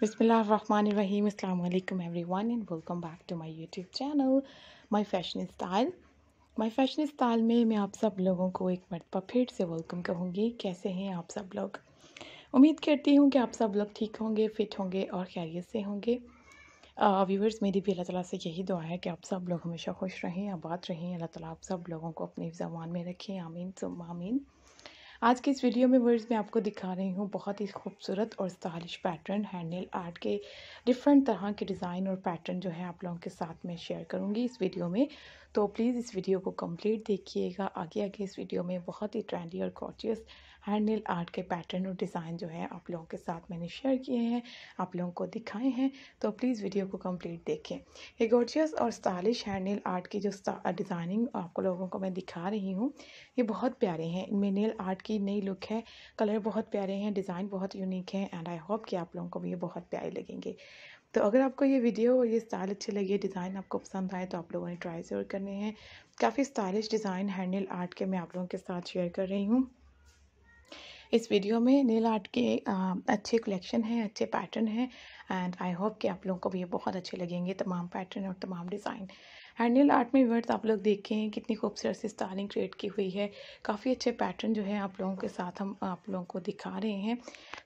Bismillahirrahmanirrahim. Assalamu everyone and welcome back to my YouTube channel my fashion style my fashion style में मैं आप सब लोगों को एक मरतबा फिर से वेलकम कहूँगी कैसे हैं आप सब लोग उम्मीद करती हूँ कि आप सब लोग ठीक होंगे फिट होंगे और खैरियत से होंगे व्यूवर्स मेरी भी अल्लाह ताला से यही दुआ है कि आप सब लोग हमेशा खुश रहें आबाद रहें अल्लाह ताला आप सब लोगों को अपने जबान में रखें आमीन सुम आमीन आज के इस वीडियो में वर्ड्स मैं आपको दिखा रही हूँ बहुत ही खूबसूरत और स्टाइलिश पैटर्न हैंडनेल आर्ट के डिफरेंट तरह के डिज़ाइन और पैटर्न जो है आप लोगों के साथ में शेयर करूँगी इस वीडियो में तो प्लीज़ इस वीडियो को कम्प्लीट देखिएगा आगे आगे इस वीडियो में बहुत ही ट्रेंडी और कॉचियस हैंडनेल आर्ट के पैटर्न और डिज़ाइन जो है आप लोगों के साथ मैंने शेयर किए हैं आप लोगों को दिखाए हैं तो प्लीज़ वीडियो को कंप्लीट देखें ये गोर्जियस और स्टाइलिश हैंडनेल आर्ट की जो डिज़ाइनिंग आप लोगों को मैं दिखा रही हूँ ये बहुत प्यारे हैं इनमें नेल आर्ट की नई लुक है कलर बहुत प्यारे हैं डिज़ाइन बहुत यूनिक है एंड आई होप कि आप लोगों को भी ये बहुत प्यारे लगेंगे तो अगर आपको ये वीडियो और ये स्टाइल अच्छे लगे डिज़ाइन आपको पसंद आए तो आप लोगों ने ट्राई ज़रूर करने हैं काफ़ी स्टाइलिश डिज़ाइन हैंडल आर्ट के मैं आप लोगों के साथ शेयर कर रही हूँ इस वीडियो में नेल आर्ट के आ, अच्छे कलेक्शन हैं अच्छे पैटर्न हैं एंड आई होप कि आप लोगों को भी ये बहुत अच्छे लगेंगे तमाम पैटर्न और तमाम डिज़ाइन हैंडल आर्ट में वर्ड्स आप लोग देखें हैं कितनी खूबसूरत सी स्टाइलिंग क्रिएट की हुई है काफ़ी अच्छे पैटर्न जो है आप लोगों के साथ हम आप लोगों को दिखा रहे हैं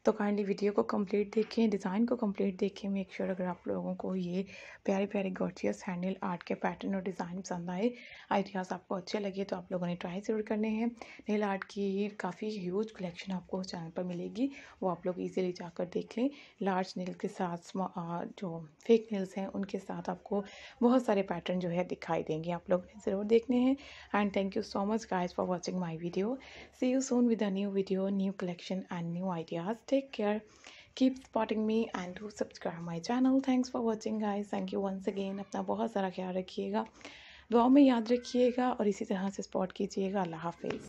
तो काइंडली वीडियो को कंप्लीट देखें डिज़ाइन को कंप्लीट देखें मेक श्योर अगर आप लोगों को ये प्यारे प्यारे गोटियस हैंडल आर्ट के पैटर्न और डिज़ाइन पसंद आए आइडियाज़ आपको अच्छे लगे तो आप लोगों ने ट्राई ज़रूर करने हैं नेल आर्ट की काफ़ी ह्यूज कलेक्शन आपको चैनल पर मिलेगी वो आप लोग ईजिली जाकर देख लें लार्ज नेल के साथ साथ जो फेक नेल्स हैं उनके साथ आपको बहुत सारे पैटर्न जो है दिखाई देंगे आप लोग ने ज़रूर देखने हैं and thank you so much guys for watching my video see you soon with a new video new collection and new ideas take care keep supporting me and to subscribe my channel thanks for watching guys thank you once again अपना बहुत सारा ख्याल रखिएगा दुआ में याद रखिएगा और इसी तरह से स्पॉट कीजिएगा अल्लाह हाफिज़